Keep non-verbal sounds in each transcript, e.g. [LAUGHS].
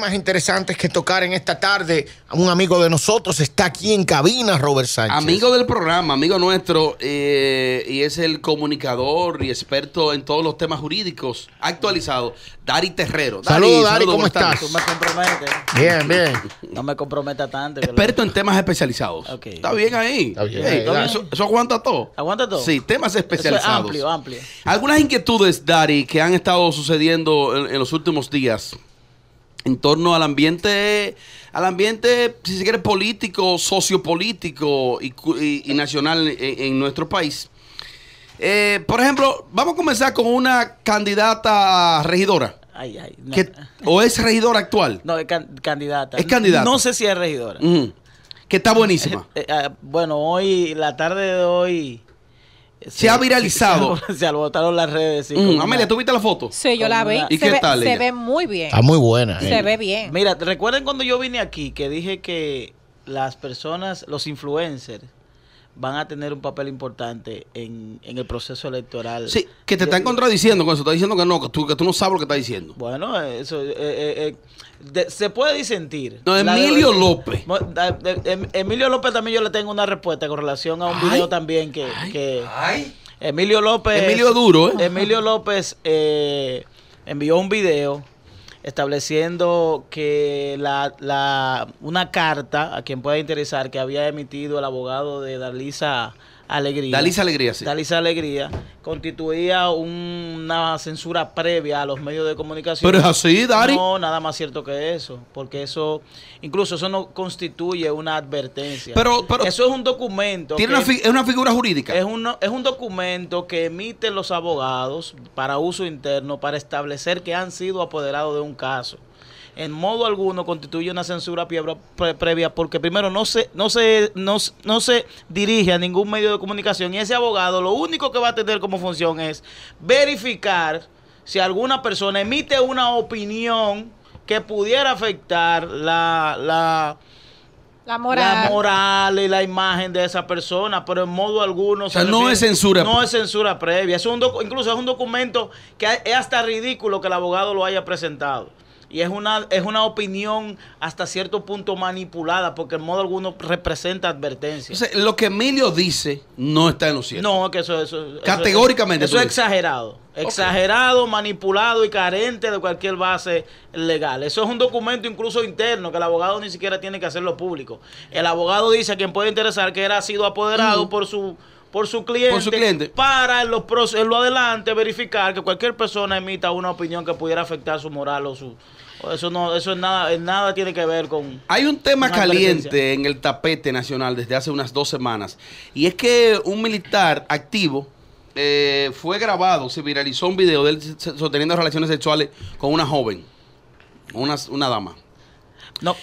más interesantes que tocar en esta tarde. Un amigo de nosotros está aquí en cabina, Robert Sánchez. Amigo del programa, amigo nuestro, eh, y es el comunicador y experto en todos los temas jurídicos actualizados, Dari Terrero. Saludos, Dari, ¿cómo, estás? Bien, bien. No me comprometa tanto. Experto en temas especializados. Está bien ahí. Eso, aguanta todo. ¿Aguanta todo? Sí, temas especializados. amplio, amplio. Algunas inquietudes, Dari, que han estado sucediendo en los últimos días en torno al ambiente, al ambiente, si se quiere, político, sociopolítico y, y, nacional en, nuestro país. Eh, por ejemplo, vamos a comenzar con una candidata regidora. ¿O es regidora actual? No, es candidata. Es candidata. No, sé si es regidora. Que está buenísima. Eh, eh, ah, bueno, hoy, la tarde de hoy, se, ha viralizado. [LAUGHS] Se, lo botaron las redes. Mm. Amelia, ¿tú viste la foto? Sí, yo la vi. ¿Y qué ve, tal? Se ve muy bien. Está muy buena. Se eh. ve bien. Mira, recuerden cuando yo vine aquí que dije que las personas, los influencers, van a tener un papel importante en, el proceso electoral. Sí, que te están contradiciendo con eso, está diciendo que no, que tú, que tú no sabes lo que está diciendo. Bueno, eso eh, eh, eh, se puede disentir. No, Emilio López. Emilio López también yo le tengo una respuesta con relación a un video también que... que Emilio López... Emilio Duro, ¿eh? Emilio López envió un video estableciendo que la, la, una carta a quien pueda interesar que había emitido el abogado de Darlisa Alegría. Dalisa Alegría, sí. Dalisa Alegría constituía una censura previa a los medios de comunicación. Pero es así, Dari. No, nada más cierto que eso, porque eso, incluso eso no constituye una advertencia. Pero, pero eso es un documento. Tiene una es una figura jurídica. Es un, es un documento que emiten los abogados para uso interno, para establecer que han sido apoderados de un caso en modo alguno constituye una censura previa porque primero no se, no se, no, se dirige a ningún medio de comunicación y ese abogado lo único que va a tener como función es verificar si alguna persona emite una opinión que pudiera afectar la, la, moral. moral y la imagen de esa persona, pero en modo alguno. no es censura. No es censura previa. Es un incluso es un documento que es hasta ridículo que el abogado lo haya presentado y es una, es una opinión hasta cierto punto manipulada porque en modo alguno representa advertencia. lo que Emilio dice no está en lo cierto. No, que eso, es... Categóricamente. Eso, eso es exagerado. Exagerado, manipulado y carente de cualquier base legal. Eso es un documento incluso interno que el abogado ni siquiera tiene que hacerlo público. El abogado dice a quien puede interesar que él ha sido apoderado por su por su cliente, para en, los, lo adelante verificar que cualquier persona emita una opinión que pudiera afectar su moral o su... Eso no, eso nada, nada tiene que ver con... Hay un tema caliente en el tapete nacional desde hace unas dos semanas y es que un militar activo eh, fue grabado, se viralizó un video de él sosteniendo relaciones sexuales con una joven, una, una dama. No.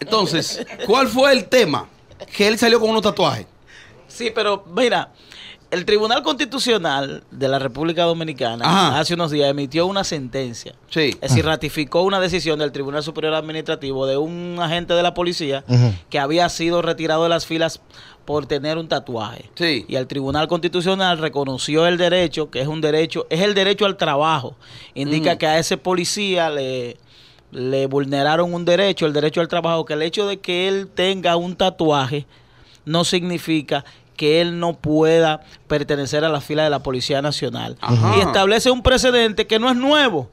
Entonces, ¿cuál fue el tema? Que él salió con unos tatuajes. Sí, pero mira, el Tribunal Constitucional de la República Dominicana hace unos días emitió una sentencia. Sí. Es decir, ratificó una decisión del Tribunal Superior Administrativo de un agente de la policía que había sido retirado de las filas por tener un tatuaje. Y el Tribunal Constitucional reconoció el derecho, que es un derecho, es el derecho al trabajo. Indica mm. que a ese policía le le vulneraron un derecho, el derecho al trabajo, que el hecho de que él tenga un tatuaje no significa que él no pueda pertenecer a la fila de la Policía Nacional. Y establece un precedente que no es nuevo.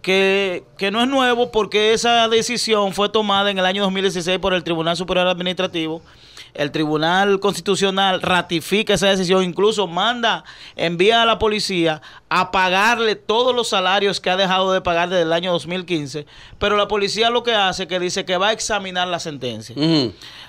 Que, que, no es nuevo porque esa decisión fue tomada en el año 2016 por el Tribunal Superior Administrativo el Tribunal Constitucional ratifica esa decisión, incluso manda, envía a la policía a pagarle todos los salarios que ha dejado de pagar desde el año 2015, pero la policía lo que hace es que dice que va a examinar la sentencia.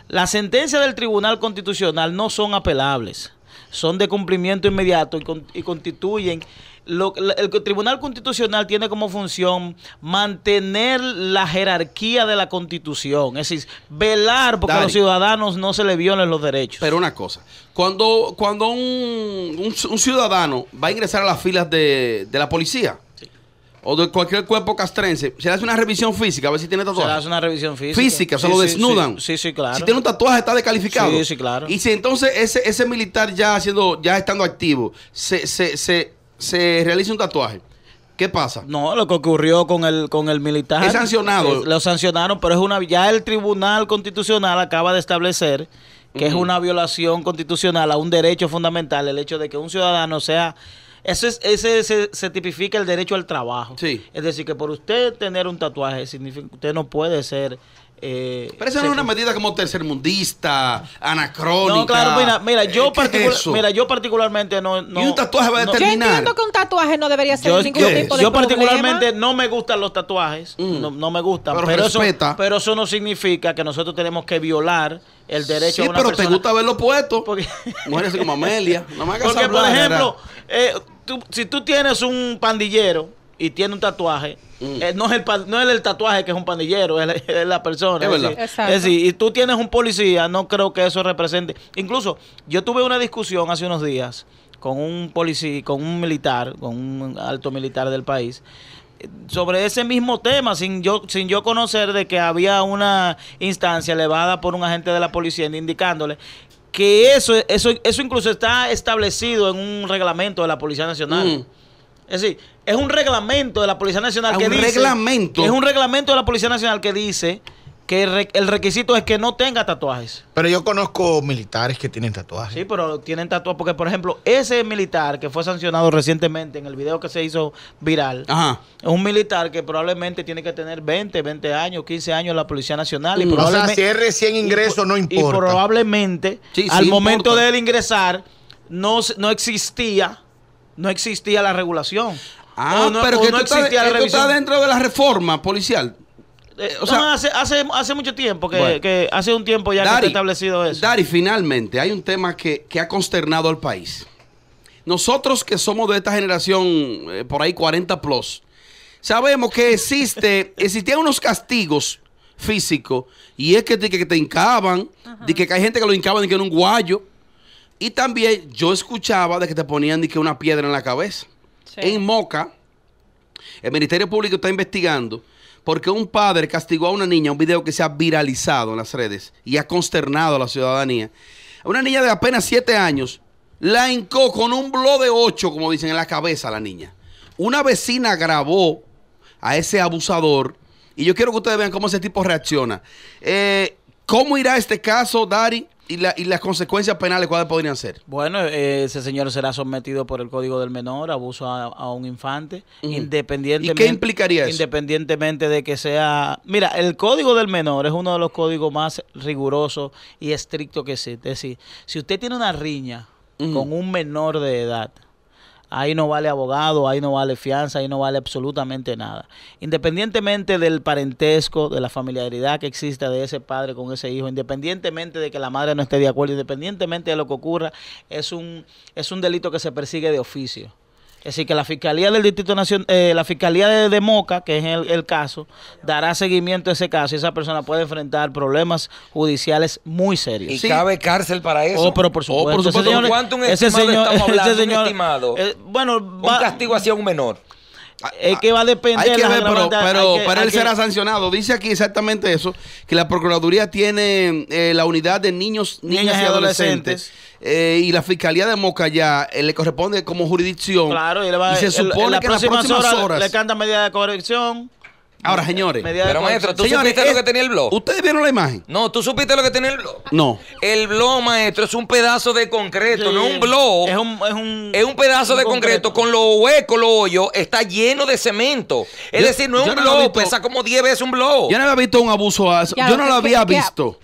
Las sentencias del Tribunal Constitucional no son apelables, son de cumplimiento inmediato y constituyen lo, el Tribunal Constitucional tiene como función mantener la jerarquía de la Constitución, es decir, velar porque a los ciudadanos no se les violen los derechos. Pero una cosa, cuando, cuando un, un, ciudadano va a ingresar a las filas de, de la policía, o de cualquier cuerpo castrense, se le hace una revisión física, a ver si tiene tatuaje. Se le hace una revisión física. Física, o lo desnudan. Sí, sí, claro. Si tiene un tatuaje, está descalificado. Sí, sí, claro. Y si entonces ese, ese militar ya haciendo, ya estando activo, se, se, se se realiza un tatuaje. ¿Qué pasa? No, lo que ocurrió con el con el militar. sancionado. lo sancionaron, pero es una ya el Tribunal Constitucional acaba de establecer que es una violación constitucional a un derecho fundamental el hecho de que un ciudadano sea eso es, ese se, se, tipifica el derecho al trabajo. Sí. Es decir, que por usted tener un tatuaje significa usted no puede ser eh, Pero eso no es una medida como tercermundista, anacrónica. No, claro, mira, mira, yo, mira yo particularmente no, no, Y un tatuaje va a determinar. Yo entiendo que un tatuaje no debería ser ningún tipo de Yo particularmente no me gustan los tatuajes, mm. no, no, me gustan. Pero, eso, pero, eso, no significa que nosotros tenemos que violar el derecho sí, a una pero te gusta verlo puesto. Porque... [LAUGHS] Mujeres como Amelia. No me Porque, por ejemplo, eh, si tú tienes un pandillero y tiene un tatuaje, mm. eh, no, es el, no es el tatuaje que es un pandillero, [LAUGHS] es la, persona. Es, y tú tienes un policía, no creo que eso represente. Incluso, yo tuve una discusión hace unos días con un policía, con un militar, con un alto militar del país, sobre ese mismo tema, sin yo, sin yo conocer de que había una instancia elevada por un agente de la policía indicándole que eso, eso, eso incluso está establecido en un reglamento de la Policía Nacional. Mm. Es decir, es un reglamento de la Policía Nacional ah, que un dice. reglamento. Es un reglamento de la Policía Nacional que dice que el requisito es que no tenga tatuajes. Pero yo conozco militares que tienen tatuajes. Sí, pero tienen tatuajes porque, por ejemplo, ese militar que fue sancionado recientemente en el video que se hizo viral, Ajá. es un militar que probablemente tiene que tener 20, 20 años, 15 años en la Policía Nacional. Y probablemente, mm. o sea, si es recién ingreso, no importa. Y probablemente al momento de él ingresar no, no existía no existía la regulación. Ah, no, pero que no existía está dentro de la reforma policial. Eh, o sea, hace, mucho tiempo que, hace un tiempo ya establecido eso. Dari, finalmente, hay un tema que, ha consternado al país. Nosotros que somos de esta generación, eh, por ahí 40 plus, sabemos que existe, [LAUGHS] existían unos castigos físicos, y es que, que, te hincaban, de que, hay gente que lo hincaban y que en un guayo y también yo escuchaba de que te ponían de que una piedra en la cabeza. En Moca, el Ministerio Público está investigando porque un padre castigó a una niña, un video que se ha viralizado en las redes y ha consternado a la ciudadanía. A una niña de apenas 7 años la hincó con un blow de 8, como dicen, en la cabeza a la niña. Una vecina grabó a ese abusador y yo quiero que ustedes vean cómo ese tipo reacciona. Eh, ¿Cómo irá este caso, Dari? ¿Y, la, ¿Y las consecuencias penales cuáles podrían ser? Bueno, eh, ese señor será sometido por el Código del Menor, abuso a, un infante, independientemente... ¿Y qué implicaría eso? Independientemente de que sea... Mira, el Código del Menor es uno de los códigos más rigurosos y estrictos que existe. Es decir, si usted tiene una riña con un menor de edad, Ahí no vale abogado, ahí no vale fianza, ahí no vale absolutamente nada. Independientemente del parentesco, de la familiaridad que exista de ese padre con ese hijo, independientemente de que la madre no esté de acuerdo, independientemente de lo que ocurra, es un, es un delito que se persigue de oficio. Es decir, que la Fiscalía del Distrito Nacional, eh, la Fiscalía de, Moca, que es el, caso, dará seguimiento a ese caso y esa persona puede enfrentar problemas judiciales muy serios. ¿Y cabe cárcel para eso? Oh, pero oh, por supuesto. ese señor, estimado? Eh, bueno, un castigo hacia un menor. Ah, es ah, que va a depender. Hay que pero, para él será sancionado. Dice aquí exactamente eso, que la Procuraduría tiene eh, la unidad de niños, niñas, y adolescentes. Eh, y la Fiscalía de Moca ya eh, le corresponde como jurisdicción. y, se supone que las próximas horas, le canta medida de corrección. Ahora, señores. Pero maestro, ¿tú supiste lo que tenía el blog? ¿Ustedes vieron la imagen? No, ¿tú supiste lo que tenía el blog? No. El blog, maestro, es un pedazo de concreto, no es un blog. Es un, es un, es un pedazo de concreto. Con los huecos, los hoyos, está lleno de cemento. Es decir, no es un blog, pesa como 10 veces un blog. Yo no había visto un abuso. yo no lo había visto.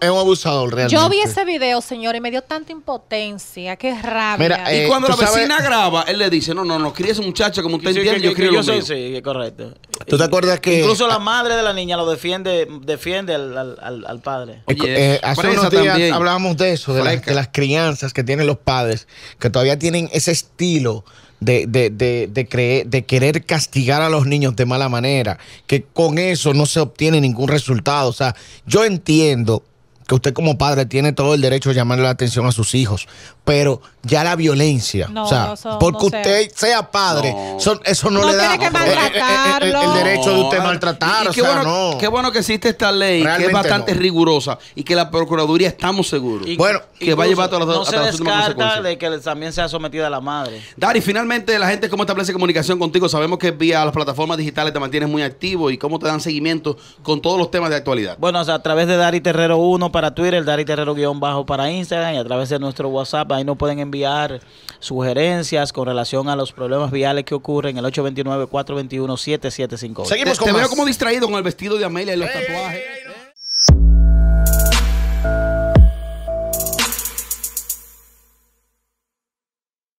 es un abusador, realmente. Yo vi ese video, señores, y me dio tanta impotencia. Qué rabia. Mira, y eh, cuando la vecina graba, él le dice: No, no, no, cría ese muchacho como usted entiende, yo creo yo no. Sí, correcto. ¿Tú te acuerdas Incluso la madre de la niña lo defiende defiende al, padre. Oye, eh, hace unos días hablábamos de eso, de, las crianzas que tienen los padres, que todavía tienen ese estilo. De, creer, de querer castigar a los niños de mala manera, que con eso no se obtiene ningún resultado. O sea, yo entiendo que usted como padre tiene todo el derecho de llamarle la atención a sus hijos, pero ya la violencia. o sea, porque usted sea, padre, son, eso no, le da que el, el, derecho de usted maltratar. qué, o sea, bueno, qué, bueno, que existe esta ley, que es bastante rigurosa y que la Procuraduría estamos seguros bueno, que va a llevar a todas las, no se descarta de que también sea sometida a la madre. Dari, finalmente, la gente, ¿cómo establece comunicación contigo? Sabemos que vía las plataformas digitales te mantienes muy activo y cómo te dan seguimiento con todos los temas de actualidad. Bueno, o sea, a través de Dari Terrero 1 para Twitter, Dari Terrero guión bajo para Instagram y a través de nuestro WhatsApp, ahí nos pueden enviar enviar sugerencias con relación a los problemas viales que ocurren el 829 421 7755 Seguimos Te, veo como distraído con el vestido de Amelia y los tatuajes.